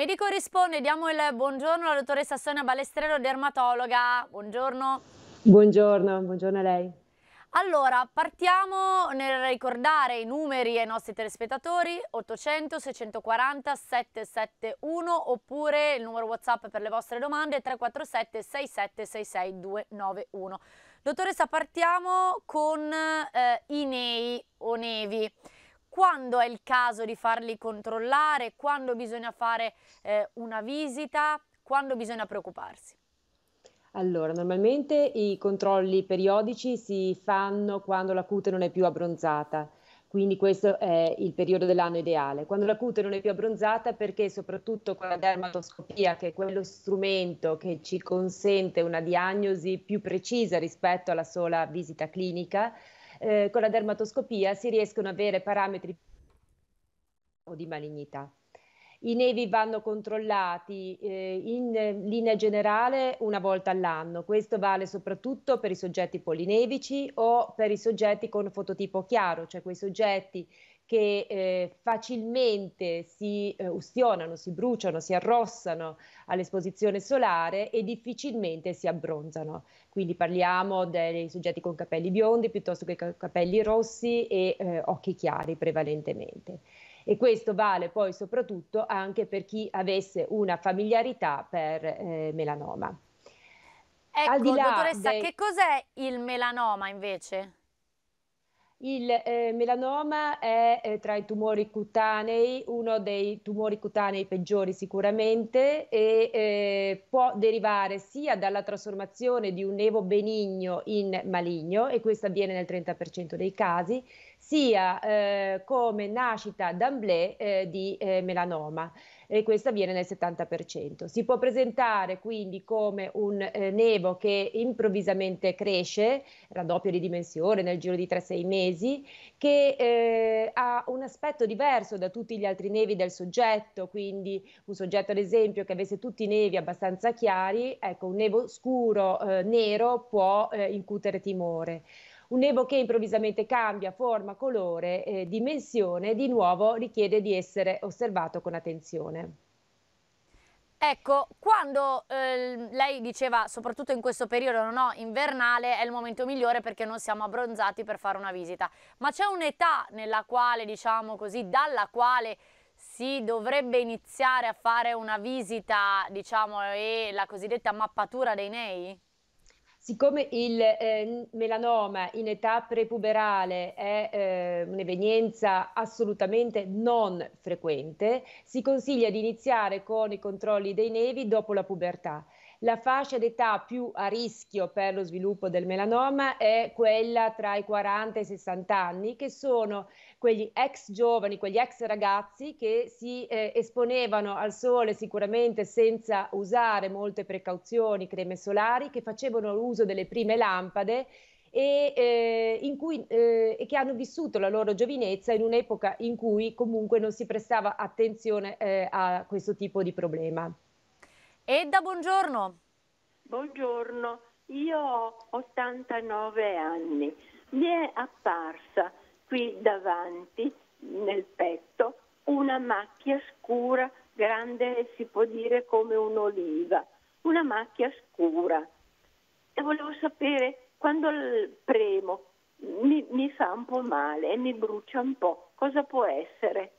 Medico risponde, diamo il buongiorno alla dottoressa Sonia Balestrello, dermatologa. Buongiorno. Buongiorno, buongiorno a lei. Allora, partiamo nel ricordare i numeri ai nostri telespettatori, 800 640 771 oppure il numero WhatsApp per le vostre domande 347 6766 291. Dottoressa, partiamo con eh, i nei o nevi quando è il caso di farli controllare, quando bisogna fare eh, una visita, quando bisogna preoccuparsi. Allora, normalmente i controlli periodici si fanno quando la cute non è più abbronzata, quindi questo è il periodo dell'anno ideale. Quando la cute non è più abbronzata perché soprattutto con la dermatoscopia, che è quello strumento che ci consente una diagnosi più precisa rispetto alla sola visita clinica, eh, con la dermatoscopia si riescono ad avere parametri o di malignità. I nevi vanno controllati eh, in linea generale una volta all'anno. Questo vale soprattutto per i soggetti polinevici o per i soggetti con fototipo chiaro, cioè quei soggetti che eh, facilmente si eh, ustionano, si bruciano, si arrossano all'esposizione solare e difficilmente si abbronzano. Quindi parliamo dei soggetti con capelli biondi piuttosto che capelli rossi e eh, occhi chiari prevalentemente. E questo vale poi soprattutto anche per chi avesse una familiarità per eh, melanoma. Ecco, dottoressa, dei... che cos'è il melanoma invece? Il eh, melanoma è eh, tra i tumori cutanei uno dei tumori cutanei peggiori sicuramente e eh, può derivare sia dalla trasformazione di un nevo benigno in maligno, e questo avviene nel 30% dei casi, sia eh, come nascita d'amblè eh, di eh, melanoma e questa avviene nel 70%. Si può presentare quindi come un eh, nevo che improvvisamente cresce, raddoppia di dimensione nel giro di 3-6 mesi, che eh, ha un aspetto diverso da tutti gli altri nevi del soggetto, quindi un soggetto ad esempio che avesse tutti i nevi abbastanza chiari, ecco un nevo scuro, eh, nero può eh, incutere timore. Un Nebo che improvvisamente cambia forma, colore, eh, dimensione, di nuovo richiede di essere osservato con attenzione. Ecco, quando eh, lei diceva, soprattutto in questo periodo no, invernale, è il momento migliore perché non siamo abbronzati per fare una visita, ma c'è un'età nella quale, diciamo così, dalla quale si dovrebbe iniziare a fare una visita, diciamo, e la cosiddetta mappatura dei nei? Siccome il eh, melanoma in età prepuberale è eh, un'evenienza assolutamente non frequente, si consiglia di iniziare con i controlli dei nevi dopo la pubertà. La fascia d'età più a rischio per lo sviluppo del melanoma è quella tra i 40 e i 60 anni, che sono quegli ex giovani, quegli ex ragazzi che si eh, esponevano al sole sicuramente senza usare molte precauzioni, creme solari, che facevano l'uso delle prime lampade e eh, cui, eh, che hanno vissuto la loro giovinezza in un'epoca in cui comunque non si prestava attenzione eh, a questo tipo di problema. Edda, buongiorno. Buongiorno, io ho 89 anni. Mi è apparsa qui davanti, nel petto, una macchia scura, grande si può dire come un'oliva, una macchia scura. E volevo sapere, quando premo mi, mi fa un po' male e mi brucia un po', cosa può essere?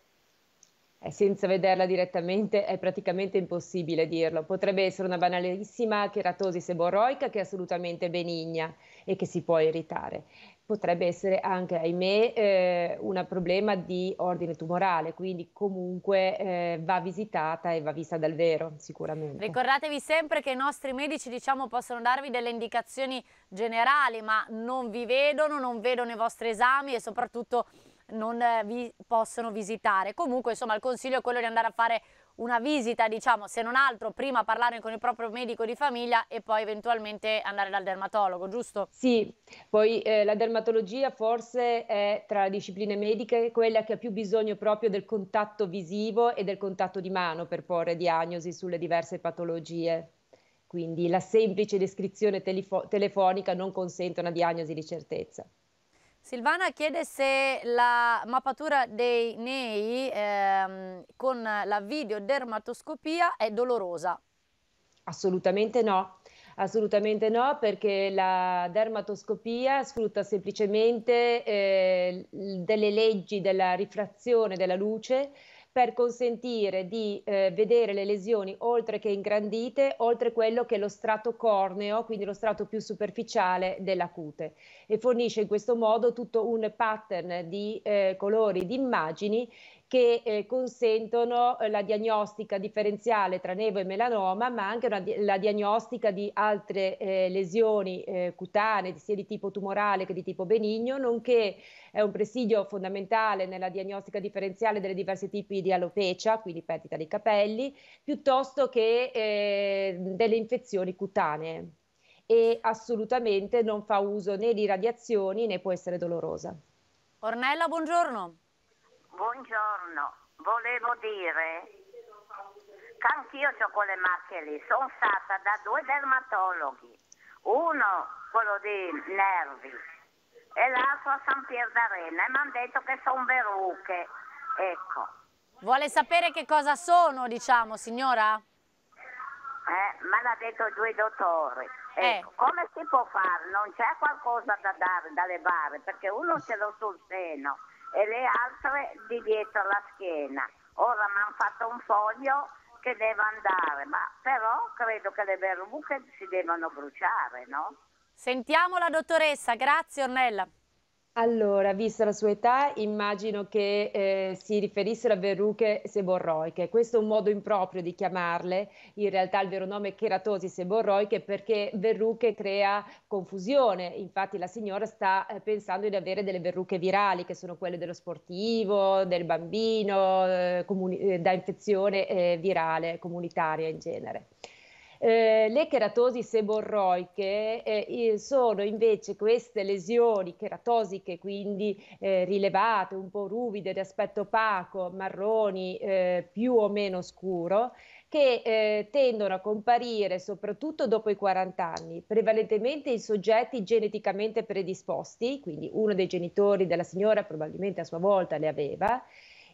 Eh, senza vederla direttamente è praticamente impossibile dirlo. Potrebbe essere una banalissima cheratosi seborroica che è assolutamente benigna e che si può irritare. Potrebbe essere anche, ahimè, eh, un problema di ordine tumorale, quindi comunque eh, va visitata e va vista dal vero, sicuramente. Ricordatevi sempre che i nostri medici diciamo, possono darvi delle indicazioni generali, ma non vi vedono, non vedono i vostri esami e soprattutto non eh, vi possono visitare. Comunque, insomma, il consiglio è quello di andare a fare una visita, diciamo, se non altro, prima parlare con il proprio medico di famiglia e poi eventualmente andare dal dermatologo, giusto? Sì, poi eh, la dermatologia forse è tra le discipline mediche quella che ha più bisogno proprio del contatto visivo e del contatto di mano per porre diagnosi sulle diverse patologie. Quindi la semplice descrizione telefo- telefonica non consente una diagnosi di certezza. Silvana chiede se la mappatura dei nei ehm, con la videodermatoscopia è dolorosa. Assolutamente no, assolutamente no perché la dermatoscopia sfrutta semplicemente eh, delle leggi della rifrazione della luce per consentire di eh, vedere le lesioni oltre che ingrandite, oltre quello che è lo strato corneo, quindi lo strato più superficiale della cute e fornisce in questo modo tutto un pattern di eh, colori, di immagini che eh, consentono eh, la diagnostica differenziale tra nevo e melanoma, ma anche una, la diagnostica di altre eh, lesioni eh, cutanee, sia di tipo tumorale che di tipo benigno, nonché è un presidio fondamentale nella diagnostica differenziale delle diversi tipi di alopecia, quindi perdita dei capelli, piuttosto che eh, delle infezioni cutanee e assolutamente non fa uso né di radiazioni né può essere dolorosa. Ornella, buongiorno. Buongiorno, volevo dire che anch'io ho quelle macchie lì, sono stata da due dermatologhi, uno quello di nervi e l'altro a San Pier d'Arena e mi hanno detto che sono verruche, ecco. Vuole sapere che cosa sono, diciamo, signora? Eh, me l'ha detto i due dottori. Eh. Ecco, eh. come si può fare? Non c'è qualcosa da dare, da levare, perché uno ce l'ho sul seno e le altre di dietro la schiena. Ora mi hanno fatto un foglio che deve andare, ma però credo che le verruche si devono bruciare, no? Sentiamo la dottoressa, grazie Ornella. Allora, vista la sua età, immagino che eh, si riferissero a verruche seborroiche. Questo è un modo improprio di chiamarle, in realtà il vero nome è Keratosi seborroiche perché verruche crea confusione. Infatti la signora sta eh, pensando di avere delle verruche virali, che sono quelle dello sportivo, del bambino, eh, comuni- eh, da infezione eh, virale comunitaria in genere. Eh, le cheratosi seborroiche eh, sono invece queste lesioni cheratosiche, quindi eh, rilevate, un po' ruvide, di aspetto opaco, marroni, eh, più o meno scuro, che eh, tendono a comparire soprattutto dopo i 40 anni, prevalentemente in soggetti geneticamente predisposti, quindi uno dei genitori della signora probabilmente a sua volta le aveva,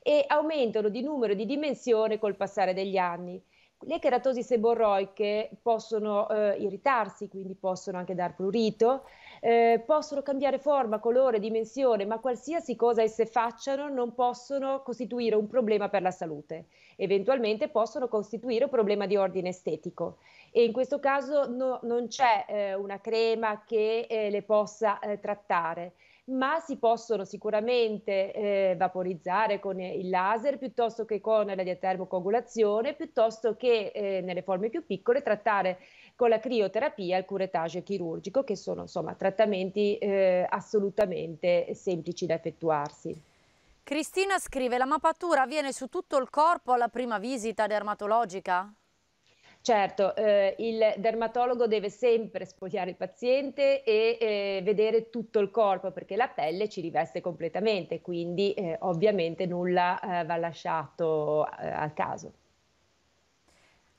e aumentano di numero e di dimensione col passare degli anni. Le cheratosi seborroiche possono eh, irritarsi, quindi possono anche dar prurito, eh, possono cambiare forma, colore, dimensione, ma qualsiasi cosa esse facciano non possono costituire un problema per la salute. Eventualmente possono costituire un problema di ordine estetico e in questo caso no, non c'è eh, una crema che eh, le possa eh, trattare ma si possono sicuramente eh, vaporizzare con il laser piuttosto che con la termocoagulazione, piuttosto che eh, nelle forme più piccole trattare con la crioterapia il curetaggio chirurgico, che sono insomma trattamenti eh, assolutamente semplici da effettuarsi. Cristina scrive, la mappatura avviene su tutto il corpo alla prima visita dermatologica? Certo, eh, il dermatologo deve sempre spogliare il paziente e eh, vedere tutto il corpo perché la pelle ci riveste completamente, quindi eh, ovviamente nulla eh, va lasciato eh, al caso.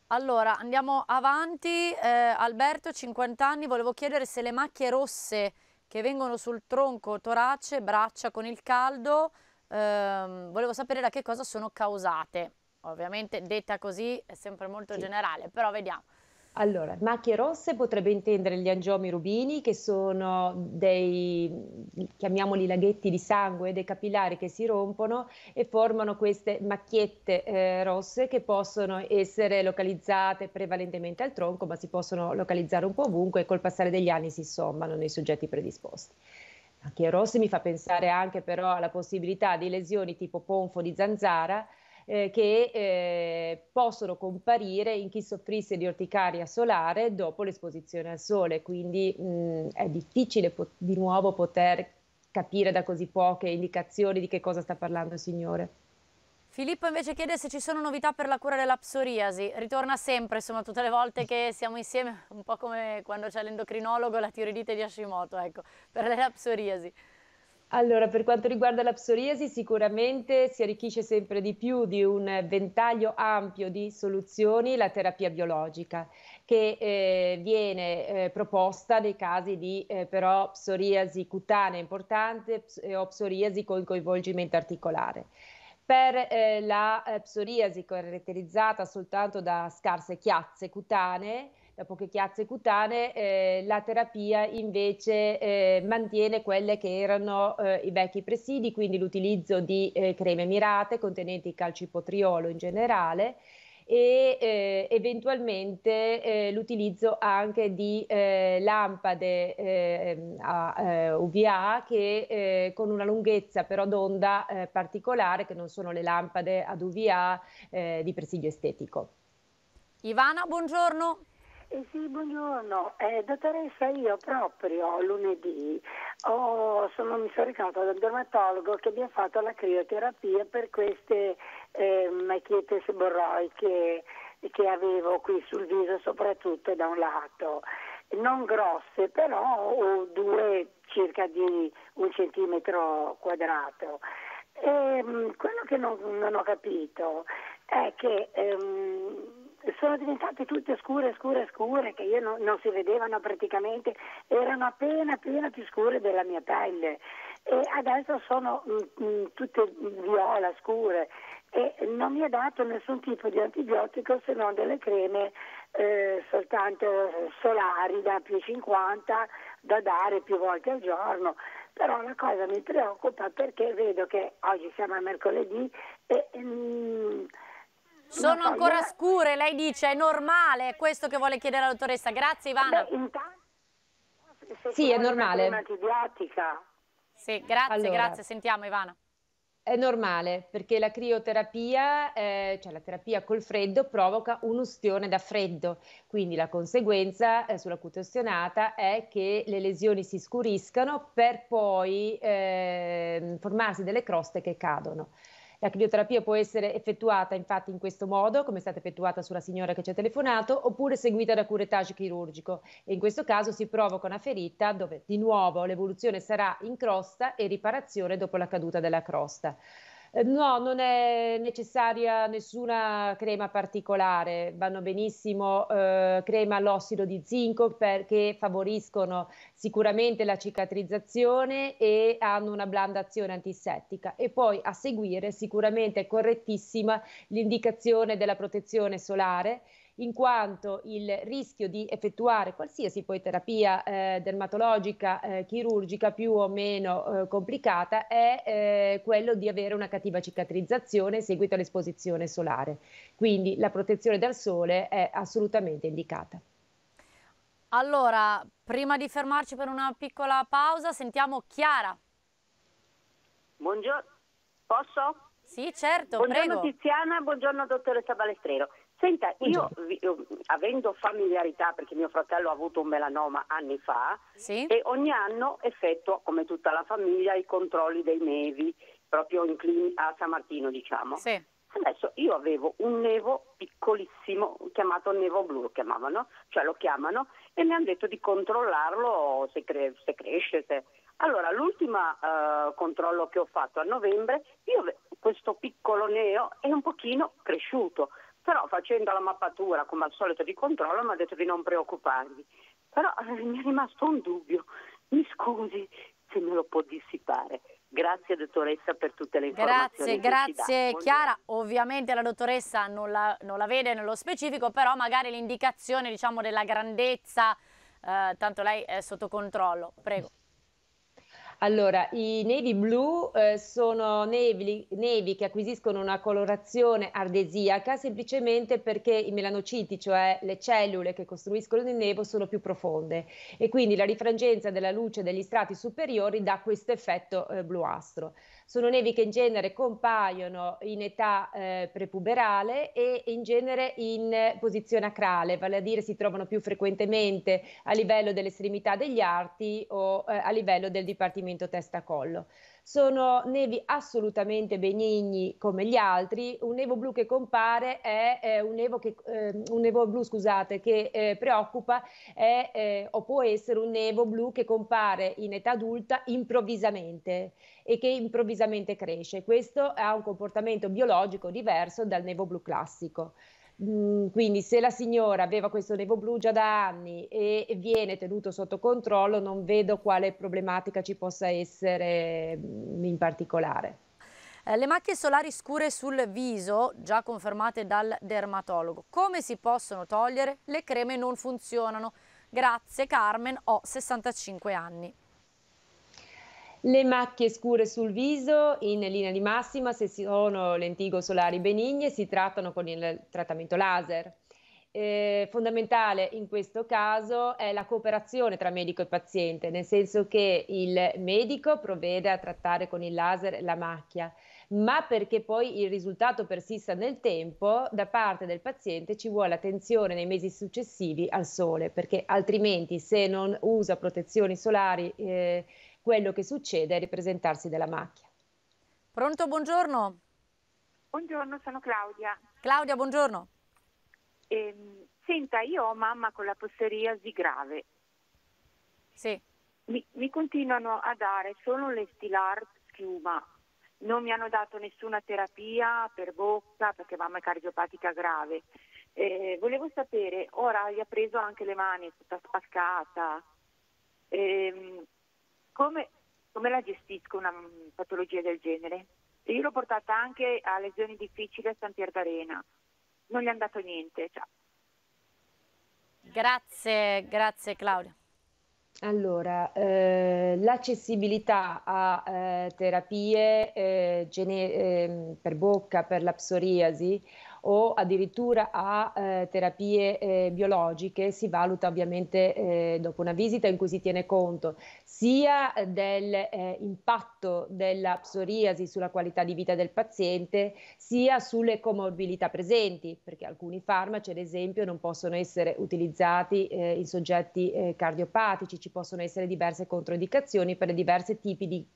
Allora, andiamo avanti. Eh, Alberto, 50 anni, volevo chiedere se le macchie rosse che vengono sul tronco, torace, braccia con il caldo, ehm, volevo sapere da che cosa sono causate. Ovviamente detta così è sempre molto sì. generale, però vediamo. Allora, macchie rosse potrebbe intendere gli angiomi rubini, che sono dei, chiamiamoli laghetti di sangue, dei capillari che si rompono e formano queste macchiette eh, rosse che possono essere localizzate prevalentemente al tronco, ma si possono localizzare un po' ovunque e col passare degli anni si sommano nei soggetti predisposti. Macchie rosse mi fa pensare anche però alla possibilità di lesioni tipo ponfo di zanzara, eh, che eh, possono comparire in chi soffrisse di orticaria solare dopo l'esposizione al sole, quindi mh, è difficile po- di nuovo poter capire da così poche indicazioni di che cosa sta parlando il signore. Filippo invece chiede se ci sono novità per la cura della psoriasi, ritorna sempre, insomma tutte le volte che siamo insieme, un po' come quando c'è l'endocrinologo, la tiroidite di Hashimoto, ecco, per la psoriasi. Allora, per quanto riguarda la psoriasi, sicuramente si arricchisce sempre di più di un ventaglio ampio di soluzioni la terapia biologica, che eh, viene eh, proposta nei casi di eh, però psoriasi cutanea importante eh, o psoriasi con coinvolgimento articolare. Per eh, la eh, psoriasi caratterizzata soltanto da scarse chiazze cutanee, poche chiazze cutanee, eh, la terapia invece eh, mantiene quelle che erano eh, i vecchi presidi, quindi l'utilizzo di eh, creme mirate contenenti calcipotriolo in generale e eh, eventualmente eh, l'utilizzo anche di lampade ehm, a UVA che con una lunghezza però d'onda particolare che non sono le lampade ad UVA di presidio estetico. Ivana, buongiorno. Eh sì, buongiorno. Eh, dottoressa, io proprio lunedì oh, sono, mi sono recata dal dermatologo che mi ha fatto la crioterapia per queste eh, macchiette seborroiche che avevo qui sul viso, soprattutto da un lato. Non grosse, però due circa di un centimetro quadrato. E, ehm, quello che non, non, ho capito è che... Ehm, sono diventate tutte scure, scure, scure, che io no, non si vedevano praticamente, erano appena, appena più scure della mia pelle e adesso sono mh, mm, mh, mm, tutte viola, scure e non mi ha dato nessun tipo di antibiotico se non delle creme eh, soltanto solari da più 50 da dare più volte al giorno. Però la cosa mi preoccupa perché vedo che oggi siamo a mercoledì e... Mh, mm, sono ancora scure, lei dice, è normale, è questo che vuole chiedere la dottoressa. Grazie Ivana. Beh, intanto... Sì, è normale. Sì, grazie, allora, grazie, sentiamo Ivana. È normale perché la crioterapia, eh, cioè la terapia col freddo, provoca un'ustione da freddo, quindi la conseguenza eh, sulla cute ustionata è che le lesioni si scuriscano per poi eh, formarsi delle croste che cadono. La crioterapia può essere effettuata infatti in questo modo, come è stata effettuata sulla signora che ci ha telefonato, oppure seguita da curettage chirurgico. E in questo caso si provoca una ferita dove di nuovo l'evoluzione sarà in crosta e riparazione dopo la caduta della crosta. Eh, no, non è necessaria nessuna crema particolare, vanno benissimo eh, crema all'ossido di zinco perché favoriscono sicuramente la cicatrizzazione e hanno una blanda azione antisettica e poi a seguire sicuramente è correttissima l'indicazione della protezione solare in quanto il rischio di effettuare qualsiasi poi terapia eh, dermatologica, eh, chirurgica più o meno eh, complicata è eh, quello di avere una cattiva cicatrizzazione in seguito all'esposizione solare. Quindi la protezione dal sole è assolutamente indicata. Allora, prima di fermarci per una piccola pausa, sentiamo Chiara. Buongiorno, posso? Sì, certo, buongiorno prego. Tiziana, buongiorno dottoressa Balestrero. Senta, io, ehm, avendo familiarità, perché mio fratello ha avuto un melanoma anni fa, sì. e ogni anno effettuo, come tutta la famiglia, i controlli dei nevi, proprio clin- a San Martino, diciamo. Sì. Adesso io avevo un nevo piccolissimo, chiamato nevo blu, lo chiamavano, cioè lo chiamano, e mi hanno detto di controllarlo se, cre- se cresce. Se... Allora, l'ultimo uh, eh, controllo che ho fatto a novembre, io, questo piccolo neo è un pochino cresciuto. Però facendo la mappatura, come al solito di controllo, mi ha detto di non preoccuparmi. Però eh, mi è rimasto un dubbio. Mi scusi se me lo può dissipare. Grazie dottoressa per tutte le informazioni. Grazie, grazie Chiara. Ovviamente la dottoressa non la, non la, vede nello specifico, però magari l'indicazione diciamo, della grandezza, eh, tanto lei è sotto controllo. Prego. Allora, i nevi blu eh, sono nevi, nevi, che acquisiscono una colorazione ardesiaca semplicemente perché i melanociti, cioè le cellule che costruiscono il nevo, sono più profonde e quindi la rifrangenza della luce degli strati superiori dà questo effetto eh, bluastro. Sono nevi che in genere compaiono in età eh, prepuberale e in genere in posizione acrale, vale a dire si trovano più frequentemente a livello dell'estremità degli arti o eh, a livello del dipartimento testa-collo sono nevi assolutamente benigni come gli altri. Un nevo blu che compare è, è eh, un, nevo che, eh, un, nevo blu scusate, che eh, preoccupa è, eh, o può essere un nevo blu che compare in età adulta improvvisamente e che improvvisamente cresce. Questo ha un comportamento biologico diverso dal nevo blu classico. Mhmm, quindi se la signora aveva questo nevo blu già da anni e viene tenuto sotto controllo, non vedo quale problematica ci possa essere mhmm, in particolare. Eh, le macchie solari scure sul viso, già confermate dal dermatologo, come si possono togliere? Le creme non funzionano. Grazie Carmen, ho 65 anni. Le macchie scure sul viso, in linea di massima, se sono lentigo solari benigne, si trattano con il trattamento laser. Eh, fondamentale in questo caso è la cooperazione tra medico e paziente, nel senso che il medico provvede a trattare con il laser la macchia, ma perché poi il risultato persista nel tempo, da parte del paziente ci vuole attenzione nei mesi successivi al sole, perché altrimenti se non usa protezioni solari eh, quello che succede e ripresentarsi della macchia. Pronto, buongiorno. Buongiorno, sono Claudia. Claudia, buongiorno. Ehm, senta, io ho mamma con la posteriasi grave. Sì. Mi, mi continuano a dare solo le stilar schiuma. Non mi hanno dato nessuna terapia per bocca perché mamma è cardiopatica grave. Eh, volevo sapere, ora gli ha preso anche le mani, tutta spaccata. Eh, come, come la gestisco una patologia del genere? io l'ho portata anche a lesioni difficili a San Pier d'Arena, non gli è andato niente. Cioè. Grazie, grazie Claudia. Allora, eh, l'accessibilità a eh, terapie eh, ehm, per bocca, per la psoriasi, o addirittura a eh, terapie eh, biologiche si valuta ovviamente eh, dopo una visita in cui si tiene conto sia dell'impatto eh, della psoriasi sulla qualità di vita del paziente sia sulle comorbilità presenti perché alcuni farmaci ad esempio non possono essere utilizzati eh, in soggetti eh, cardiopatici ci possono essere diverse controindicazioni per diversi tipi di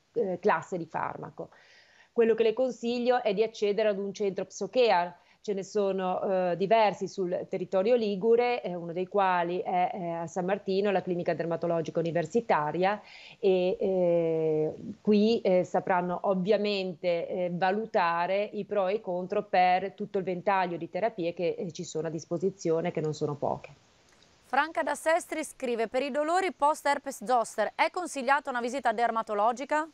classe di farmaco quello che le consiglio è di accedere ad un centro psochea ce ne sono eh, diversi sul territorio ligure, eh, uno dei quali è, è eh, a San Martino, la clinica dermatologica universitaria e eh, qui eh, sapranno ovviamente valutare i pro e i contro per tutto il ventaglio di terapie che ci sono a disposizione, che non sono poche. Franca da Sestri scrive per i dolori post herpes zoster è consigliata una visita dermatologica?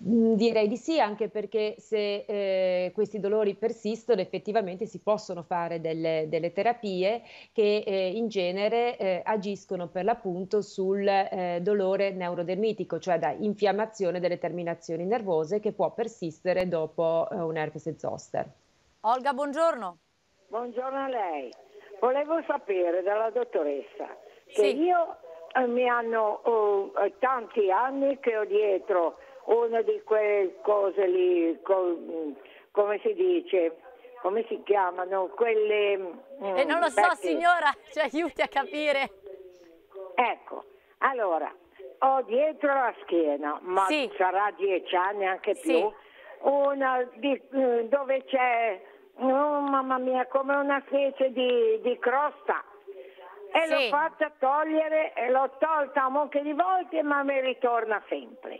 Direi di sì, anche perché se eh, questi dolori persistono effettivamente si possono fare delle, delle terapie che eh, in genere eh, agiscono per l'appunto sul eh, dolore neurodermitico, cioè da infiammazione delle terminazioni nervose che può persistere dopo eh, un herpes zoster. Olga, buongiorno. Buongiorno a lei. Volevo sapere dalla dottoressa che sì. io eh, mi hanno oh, tanti anni che ho dietro una di quelle cose lì, co, come si dice, come si chiamano, quelle... Mm, e non lo so signora, ci aiuti a capire. Ecco, allora, ho dietro la schiena, ma sì. sarà dieci anni anche più, sì. una di, mm, dove c'è, oh, mamma mia, come una specie di, di crosta. E sì. l'ho fatta togliere, e l'ho tolta un monte di volte, ma mi ritorna sempre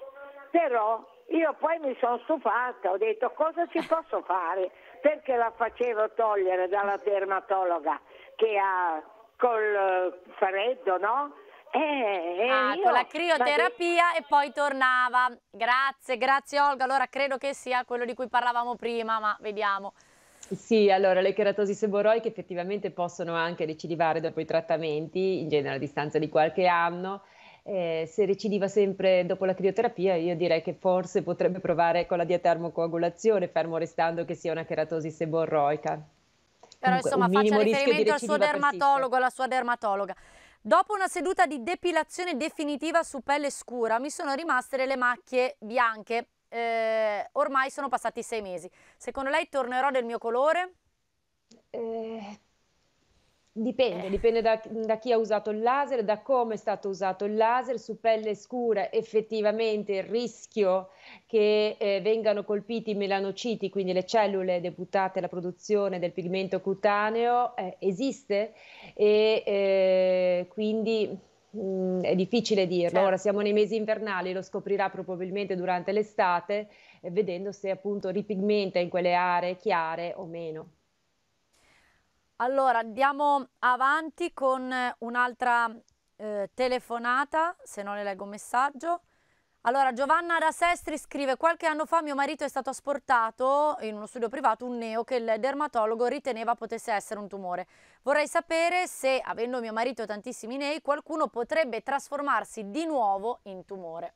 però io poi mi sono stufata, ho detto cosa ci posso fare? Perché la facevo togliere dalla dermatologa che ha col eh, freddo, no? Eh, eh, ah, con la crioterapia e poi tornava. Grazie, grazie Olga. Allora credo che sia quello di cui parlavamo prima, ma vediamo. Sì, allora le cheratosi seboroiche effettivamente possono anche recidivare dopo i trattamenti, in genere a distanza di qualche anno eh, se recidiva sempre dopo la crioterapia, io direi che forse potrebbe provare con la diatermocoagulazione, fermo restando che sia una keratosi seborroica. Però Dunque, insomma faccia riferimento al suo dermatologo, alla sua dermatologa. Dopo una seduta di depilazione definitiva su pelle scura mi sono rimaste delle macchie bianche. Eh, ormai sono passati sei mesi. Secondo lei tornerò del mio colore? Eh, Dipende, eh. dipende da, da, chi ha usato il laser, da come è stato usato il laser, su pelle scura effettivamente il rischio che eh, vengano colpiti i melanociti, quindi le cellule deputate alla produzione del pigmento cutaneo, eh, esiste e eh, quindi mh, mm, è difficile dirlo. Certo. Ora siamo nei mesi invernali, lo scoprirà probabilmente durante l'estate, eh, vedendo se appunto ripigmenta in quelle aree chiare o meno. Allora, andiamo avanti con eh, un'altra eh, telefonata, se non le leggo un messaggio. Allora, Giovanna da Sestri scrive: Qualche anno fa mio marito è stato asportato in uno studio privato un neo che il dermatologo riteneva potesse essere un tumore. Vorrei sapere se, avendo mio marito tantissimi nei, qualcuno potrebbe trasformarsi di nuovo in tumore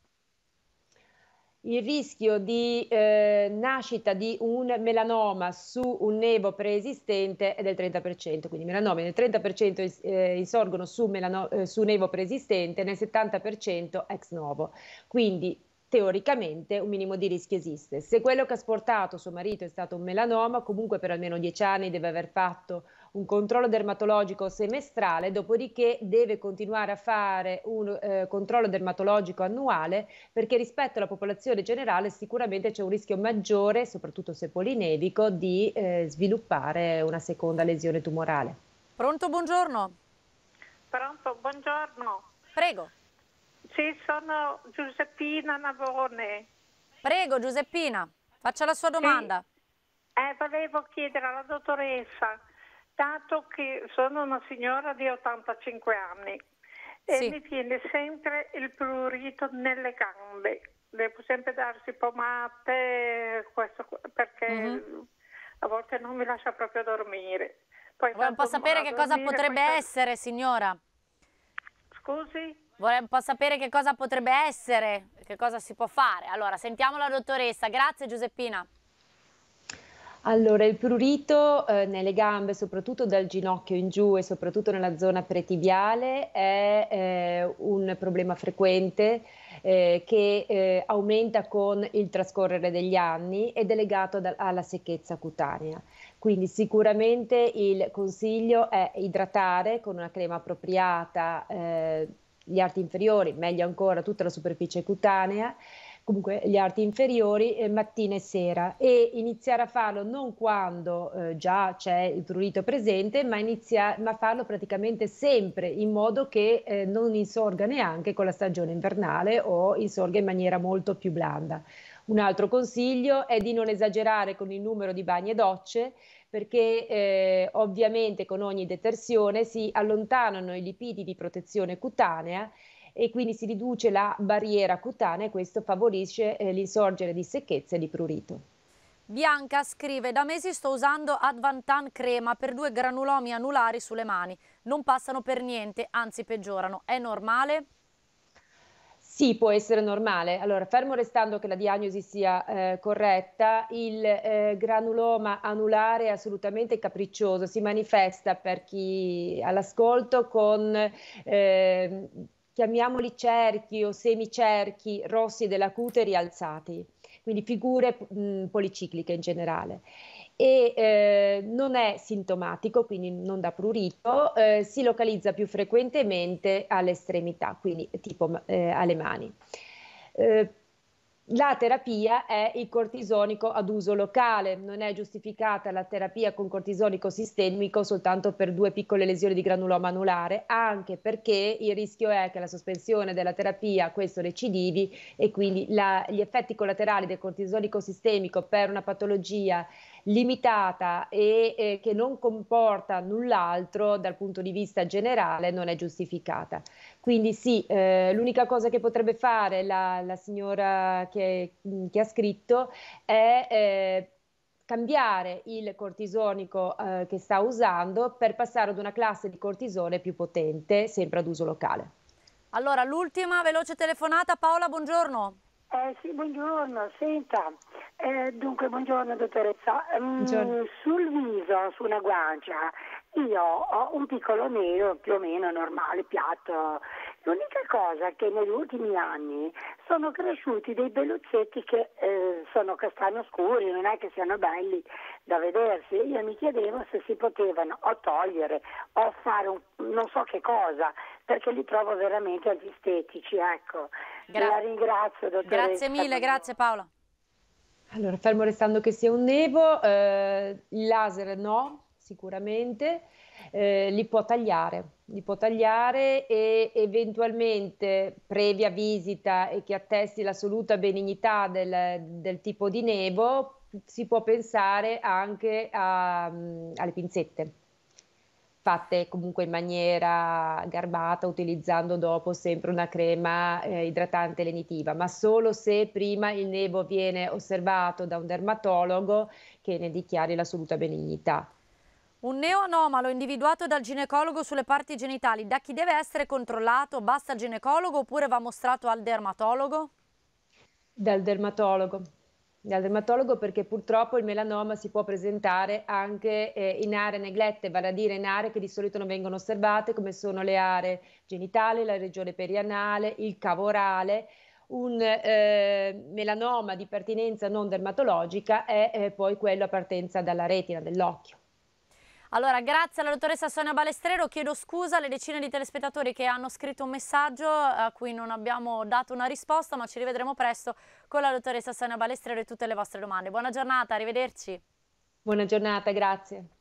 il rischio di eh, nascita di un melanoma su un nevo preesistente è del 30%, quindi melanomi nel 30% eh, insorgono su, melano, eh, su nevo preesistente, nel 70% ex novo. Quindi teoricamente un minimo di rischio esiste. Se quello che ha sportato suo marito è stato un melanoma, comunque per almeno 10 anni deve aver fatto un controllo dermatologico semestrale, dopodiché deve continuare a fare un eh, controllo dermatologico annuale perché rispetto alla popolazione generale sicuramente c'è un rischio maggiore, soprattutto se polinedico, di eh, sviluppare una seconda lesione tumorale. Pronto, buongiorno. Pronto, buongiorno. Prego. Sì, sono Giuseppina Navone. Prego Giuseppina, faccia la sua domanda. Sì. Eh, volevo chiedere alla dottoressa dato che sono una signora di 85 anni e sì. mi tiene sempre il prurito nelle gambe. Devo sempre darsi pomate questo, perché mm-hmm. a volte non mi lascia proprio dormire. Poi Vuoi un po' sapere che cosa potrebbe poi... essere, signora? Scusi? Vuole un po' sapere che cosa potrebbe essere, che cosa si può fare. Allora, sentiamo la dottoressa. Grazie Giuseppina. Allora, il prurito eh, nelle gambe, soprattutto dal ginocchio in giù e soprattutto nella zona pretibiale, è eh, un problema frequente eh, che eh, aumenta con il trascorrere degli anni ed è legato da, alla secchezza cutanea. Quindi sicuramente il consiglio è idratare con una crema appropriata eh, gli arti inferiori, meglio ancora tutta la superficie cutanea comunque gli arti inferiori eh, mattina e sera e iniziare a farlo non quando eh, già c'è il prurito presente, ma, inizia- ma farlo praticamente sempre in modo che eh, non insorga neanche con la stagione invernale o insorga in maniera molto più blanda. Un altro consiglio è di non esagerare con il numero di bagni e docce perché eh, ovviamente con ogni detersione si allontanano i lipidi di protezione cutanea e quindi si riduce la barriera cutanea e questo favorisce eh, l'insorgere di secchezza e di prurito. Bianca scrive, da mesi sto usando Advantan crema per due granulomi anulari sulle mani, non passano per niente, anzi peggiorano, è normale? Sì, può essere normale. Allora, fermo restando che la diagnosi sia eh, corretta, il eh, granuloma anulare è assolutamente capriccioso, si manifesta per chi all'ascolto con eh, chiamiamoli cerchi o semicerchi rossi della cute rialzati, quindi figure mh, policicliche in generale. E eh, non è sintomatico, quindi non da prurito, eh, si localizza più frequentemente alle estremità, quindi tipo eh, alle mani. Eh, la terapia è il cortisonico ad uso locale, non è giustificata la terapia con cortisonico sistemico soltanto per due piccole lesioni di granuloma anulare, anche perché il rischio è che la sospensione della terapia questo recidivi e quindi la, gli effetti collaterali del cortisonico sistemico per una patologia limitata e eh, che non comporta null'altro dal punto di vista generale non è giustificata. Quindi sì, eh, l'unica cosa che potrebbe fare la, la signora che, mm, che, ha scritto è... Eh, cambiare il cortisonico eh, che sta usando per passare ad una classe di cortisone più potente, sempre ad uso locale. Allora, l'ultima veloce telefonata. Paola, buongiorno. Eh, sì, buongiorno, senta, eh, dunque buongiorno dottoressa, mm, buongiorno. sul viso, su una guancia, io ho un piccolo nero più o meno normale, piatto. L'unica cosa è che negli ultimi anni sono cresciuti dei belluzzetti che eh, sono castano scuri, non è che siano belli da vedersi. Io mi chiedevo se si potevano o togliere o fare un, non so che cosa, perché li trovo veramente antistetici. Ecco. Gra- La ringrazio, dottoressa. Grazie mille, grazie Paola. Allora, fermo restando che sia un nevo, eh, il laser no, sicuramente, eh, li può tagliare, li può tagliare e eventualmente previa visita e che attesti l'assoluta benignità del, del tipo di nevo, si può pensare anche a, alle pinzette fatte comunque in maniera garbata, utilizzando dopo sempre una crema eh, idratante lenitiva, ma solo se prima il nevo viene osservato da un dermatologo che ne dichiari l'assoluta benignità. Un neoanomalo individuato dal ginecologo sulle parti genitali, da chi deve essere controllato? Basta il ginecologo oppure va mostrato al dermatologo? Dal dermatologo. Dal dermatologo perché purtroppo il melanoma si può presentare anche eh, in aree neglette, vale a dire in aree che di solito non vengono osservate come sono le aree genitali, la regione perianale, il cavo orale, un eh, melanoma di pertinenza non dermatologica è eh, poi quello a partenza dalla retina, dell'occhio. Allora, grazie alla dottoressa Sonia Balestrero, chiedo scusa alle decine di telespettatori che hanno scritto un messaggio a cui non abbiamo dato una risposta, ma ci rivedremo presto con la dottoressa Sonia Balestrero e tutte le vostre domande. Buona giornata, arrivederci. Buona giornata, grazie.